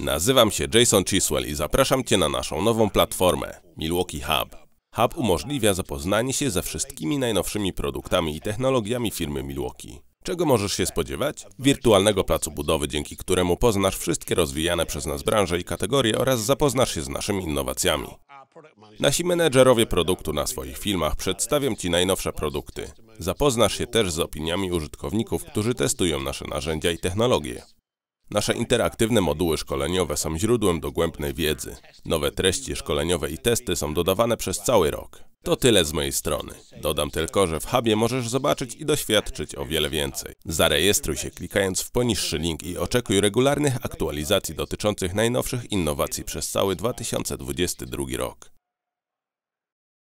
Nazywam się Jason Chiswell i zapraszam Cię na naszą nową platformę Milwaukee Hub. Hub umożliwia zapoznanie się ze wszystkimi najnowszymi produktami i technologiami firmy Milwaukee. Czego możesz się spodziewać? Wirtualnego placu budowy, dzięki któremu poznasz wszystkie rozwijane przez nas branże i kategorie oraz zapoznasz się z naszymi innowacjami. Nasi menedżerowie produktu na swoich filmach przedstawią Ci najnowsze produkty. Zapoznasz się też z opiniami użytkowników, którzy testują nasze narzędzia i technologie. Nasze interaktywne moduły szkoleniowe są źródłem dogłębnej wiedzy. Nowe treści szkoleniowe i testy są dodawane przez cały rok. To tyle z mojej strony. Dodam tylko, że w Hubie możesz zobaczyć i doświadczyć o wiele więcej. Zarejestruj się klikając w poniższy link i oczekuj regularnych aktualizacji dotyczących najnowszych innowacji przez cały 2022 rok.